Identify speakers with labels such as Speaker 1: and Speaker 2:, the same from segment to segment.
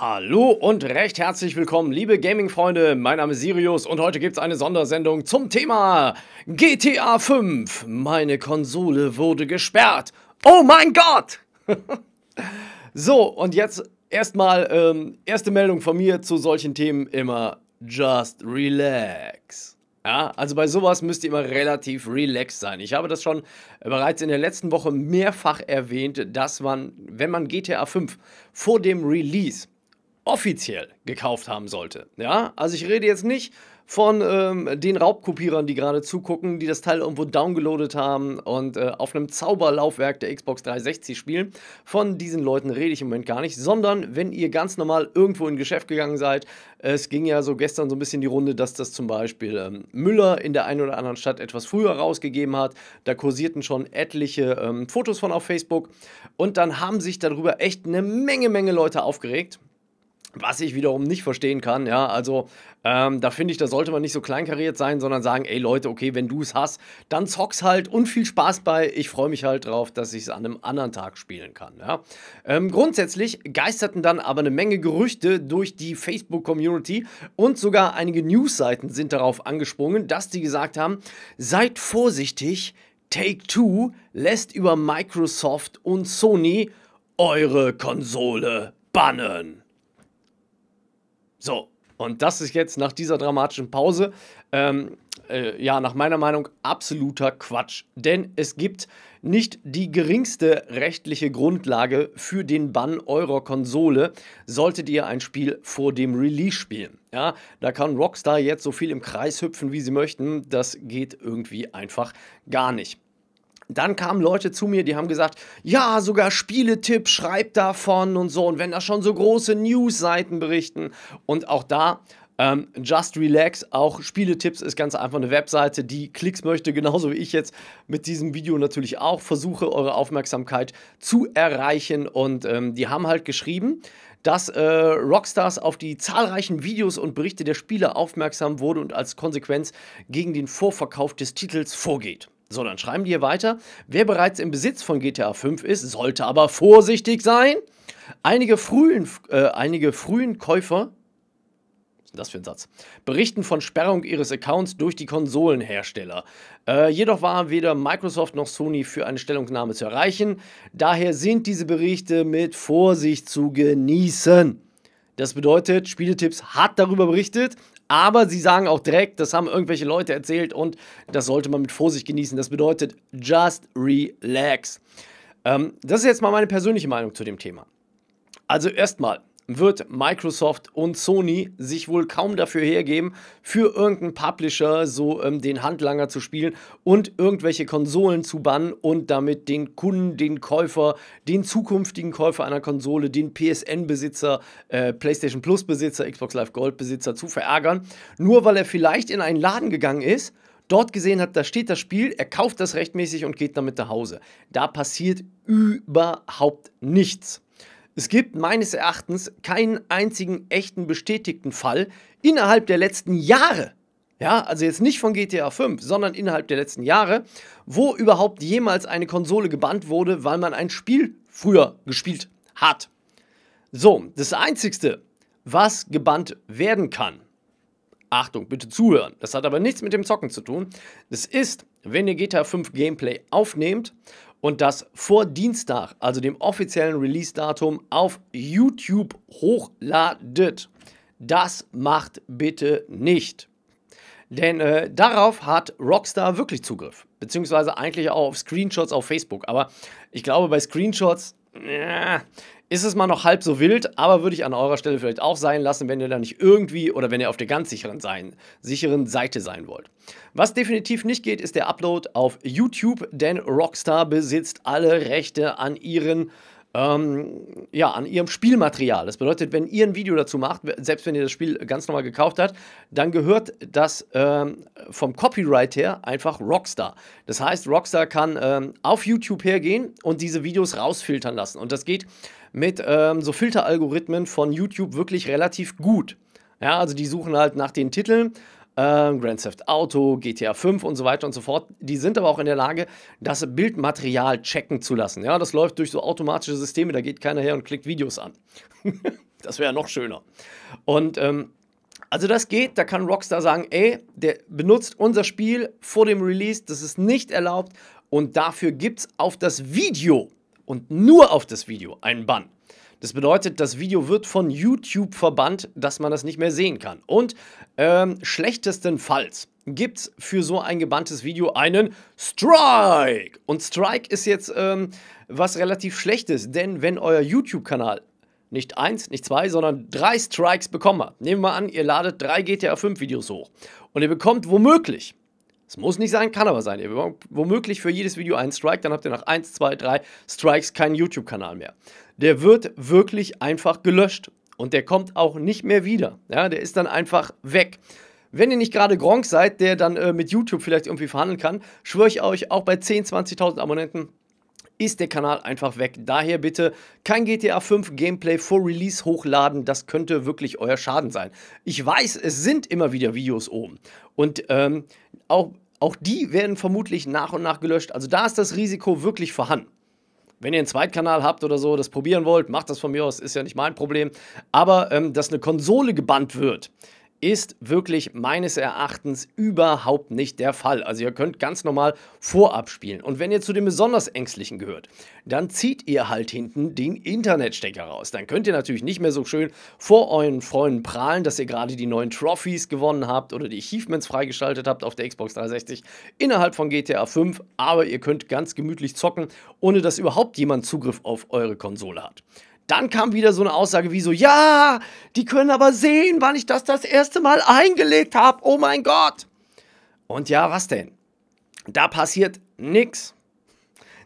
Speaker 1: Hallo und recht herzlich willkommen, liebe Gaming-Freunde. Mein Name ist Sirius und heute gibt es eine Sondersendung zum Thema GTA 5. Meine Konsole wurde gesperrt. Oh mein Gott! so, und jetzt erstmal ähm, erste Meldung von mir zu solchen Themen immer just relax. Ja, also bei sowas müsst ihr immer relativ relaxed sein. Ich habe das schon bereits in der letzten Woche mehrfach erwähnt, dass man, wenn man GTA 5 vor dem Release offiziell gekauft haben sollte. Ja, also ich rede jetzt nicht von ähm, den Raubkopierern, die gerade zugucken, die das Teil irgendwo downgeloadet haben und äh, auf einem Zauberlaufwerk der Xbox 360 spielen. Von diesen Leuten rede ich im Moment gar nicht, sondern wenn ihr ganz normal irgendwo in Geschäft gegangen seid, es ging ja so gestern so ein bisschen die Runde, dass das zum Beispiel ähm, Müller in der einen oder anderen Stadt etwas früher rausgegeben hat. Da kursierten schon etliche ähm, Fotos von auf Facebook und dann haben sich darüber echt eine Menge, Menge Leute aufgeregt. Was ich wiederum nicht verstehen kann, ja, also ähm, da finde ich, da sollte man nicht so kleinkariert sein, sondern sagen, ey Leute, okay, wenn du es hast, dann zock's halt und viel Spaß bei. Ich freue mich halt drauf, dass ich es an einem anderen Tag spielen kann, ja. Ähm, grundsätzlich geisterten dann aber eine Menge Gerüchte durch die Facebook-Community und sogar einige Newsseiten sind darauf angesprungen, dass die gesagt haben, seid vorsichtig, Take Two lässt über Microsoft und Sony eure Konsole bannen. So, und das ist jetzt nach dieser dramatischen Pause, ähm, äh, ja, nach meiner Meinung absoluter Quatsch. Denn es gibt nicht die geringste rechtliche Grundlage für den Bann eurer Konsole, solltet ihr ein Spiel vor dem Release spielen. Ja, da kann Rockstar jetzt so viel im Kreis hüpfen, wie sie möchten. Das geht irgendwie einfach gar nicht dann kamen Leute zu mir, die haben gesagt, ja, sogar Spieletipp schreibt davon und so. Und wenn da schon so große News-Seiten berichten. Und auch da ähm, Just Relax, auch Spieletipps ist ganz einfach eine Webseite, die Klicks möchte, genauso wie ich jetzt mit diesem Video natürlich auch versuche, eure Aufmerksamkeit zu erreichen. Und ähm, die haben halt geschrieben, dass äh, Rockstars auf die zahlreichen Videos und Berichte der Spieler aufmerksam wurde und als Konsequenz gegen den Vorverkauf des Titels vorgeht. So, dann schreiben die hier weiter. Wer bereits im Besitz von GTA 5 ist, sollte aber vorsichtig sein. Einige frühen, äh, einige frühen Käufer, was ist das für ein Satz, berichten von Sperrung ihres Accounts durch die Konsolenhersteller. Äh, jedoch waren weder Microsoft noch Sony für eine Stellungnahme zu erreichen. Daher sind diese Berichte mit Vorsicht zu genießen. Das bedeutet, Spieletipps hat darüber berichtet, aber sie sagen auch direkt, das haben irgendwelche Leute erzählt und das sollte man mit Vorsicht genießen. Das bedeutet, just relax. Ähm, das ist jetzt mal meine persönliche Meinung zu dem Thema. Also erstmal, wird Microsoft und Sony sich wohl kaum dafür hergeben, für irgendeinen Publisher so ähm, den Handlanger zu spielen und irgendwelche Konsolen zu bannen und damit den Kunden, den Käufer, den zukünftigen Käufer einer Konsole, den PSN-Besitzer, äh, PlayStation Plus-Besitzer, Xbox Live Gold-Besitzer zu verärgern, nur weil er vielleicht in einen Laden gegangen ist dort gesehen hat, da steht das Spiel, er kauft das rechtmäßig und geht damit nach Hause. Da passiert überhaupt nichts. Es gibt meines Erachtens keinen einzigen echten bestätigten Fall innerhalb der letzten Jahre. Ja, also jetzt nicht von GTA 5, sondern innerhalb der letzten Jahre, wo überhaupt jemals eine Konsole gebannt wurde, weil man ein Spiel früher gespielt hat. So, das Einzigste, was gebannt werden kann, Achtung, bitte zuhören, das hat aber nichts mit dem Zocken zu tun, das ist, wenn ihr GTA 5 Gameplay aufnehmt und das vor Dienstag, also dem offiziellen Release-Datum, auf YouTube hochladet. Das macht bitte nicht. Denn äh, darauf hat Rockstar wirklich Zugriff. Beziehungsweise eigentlich auch auf Screenshots auf Facebook. Aber ich glaube, bei Screenshots, äh, ist es mal noch halb so wild, aber würde ich an eurer Stelle vielleicht auch sein lassen, wenn ihr da nicht irgendwie oder wenn ihr auf der ganz sicheren, sein, sicheren Seite sein wollt. Was definitiv nicht geht, ist der Upload auf YouTube, denn Rockstar besitzt alle Rechte an ihren ähm, ja, an ihrem Spielmaterial. Das bedeutet, wenn ihr ein Video dazu macht, selbst wenn ihr das Spiel ganz normal gekauft habt, dann gehört das ähm, vom Copyright her einfach Rockstar. Das heißt, Rockstar kann ähm, auf YouTube hergehen und diese Videos rausfiltern lassen. Und das geht mit ähm, so Filteralgorithmen von YouTube wirklich relativ gut. Ja, also die suchen halt nach den Titeln, ähm, Grand Theft Auto, GTA 5 und so weiter und so fort. Die sind aber auch in der Lage, das Bildmaterial checken zu lassen. Ja, das läuft durch so automatische Systeme, da geht keiner her und klickt Videos an. das wäre noch schöner. Und ähm, also das geht, da kann Rockstar sagen, ey, der benutzt unser Spiel vor dem Release, das ist nicht erlaubt und dafür gibt es auf das Video und nur auf das Video einen Bann. Das bedeutet, das Video wird von YouTube verbannt, dass man das nicht mehr sehen kann. Und ähm, schlechtestenfalls gibt es für so ein gebanntes Video einen Strike. Und Strike ist jetzt ähm, was relativ Schlechtes, denn wenn euer YouTube-Kanal nicht eins, nicht zwei, sondern drei Strikes bekommen hat, nehmen wir an, ihr ladet drei GTA 5 Videos hoch und ihr bekommt womöglich es muss nicht sein, kann aber sein. Ihr bekommt womöglich für jedes Video einen Strike, dann habt ihr nach 1, 2, 3 Strikes keinen YouTube-Kanal mehr. Der wird wirklich einfach gelöscht und der kommt auch nicht mehr wieder. Ja, der ist dann einfach weg. Wenn ihr nicht gerade Gronk seid, der dann äh, mit YouTube vielleicht irgendwie verhandeln kann, schwöre ich euch, auch bei 10, 20.000 Abonnenten ist der Kanal einfach weg. Daher bitte kein GTA 5 Gameplay vor Release hochladen. Das könnte wirklich euer Schaden sein. Ich weiß, es sind immer wieder Videos oben. Und ähm, auch, auch die werden vermutlich nach und nach gelöscht. Also da ist das Risiko wirklich vorhanden. Wenn ihr einen Zweitkanal habt oder so, das probieren wollt, macht das von mir aus, ist ja nicht mein Problem. Aber ähm, dass eine Konsole gebannt wird, ist wirklich meines Erachtens überhaupt nicht der Fall. Also ihr könnt ganz normal vorab spielen. Und wenn ihr zu den besonders Ängstlichen gehört, dann zieht ihr halt hinten den Internetstecker raus. Dann könnt ihr natürlich nicht mehr so schön vor euren Freunden prahlen, dass ihr gerade die neuen Trophies gewonnen habt oder die Achievements freigeschaltet habt auf der Xbox 360 innerhalb von GTA 5. Aber ihr könnt ganz gemütlich zocken, ohne dass überhaupt jemand Zugriff auf eure Konsole hat. Dann kam wieder so eine Aussage wie so, ja, die können aber sehen, wann ich das das erste Mal eingelegt habe. Oh mein Gott. Und ja, was denn? Da passiert nichts.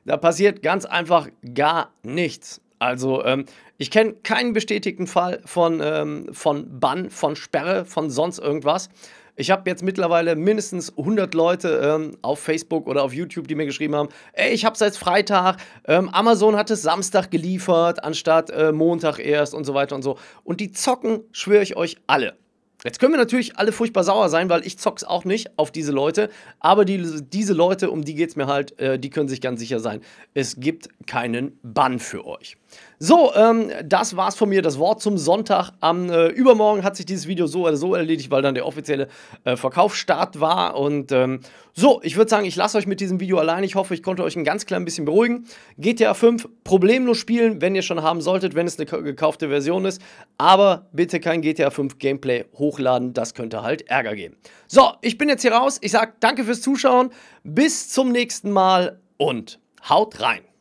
Speaker 1: Da passiert ganz einfach gar nichts. Also ähm, ich kenne keinen bestätigten Fall von, ähm, von Bann, von Sperre, von sonst irgendwas. Ich habe jetzt mittlerweile mindestens 100 Leute ähm, auf Facebook oder auf YouTube, die mir geschrieben haben, ey, ich habe seit Freitag, ähm, Amazon hat es Samstag geliefert, anstatt äh, Montag erst und so weiter und so. Und die zocken, schwöre ich euch, alle. Jetzt können wir natürlich alle furchtbar sauer sein, weil ich zock's auch nicht auf diese Leute. Aber die, diese Leute, um die geht es mir halt, äh, die können sich ganz sicher sein. Es gibt keinen Bann für euch. So, ähm, das war's von mir. Das Wort zum Sonntag. Am äh, Übermorgen hat sich dieses Video so oder so erledigt, weil dann der offizielle äh, Verkaufsstart war. Und ähm, so, ich würde sagen, ich lasse euch mit diesem Video allein. Ich hoffe, ich konnte euch ein ganz klein bisschen beruhigen. GTA 5 problemlos spielen, wenn ihr schon haben solltet, wenn es eine gekaufte Version ist. Aber bitte kein GTA 5 Gameplay hochladen. Das könnte halt Ärger geben. So, ich bin jetzt hier raus. Ich sage danke fürs Zuschauen. Bis zum nächsten Mal und haut rein.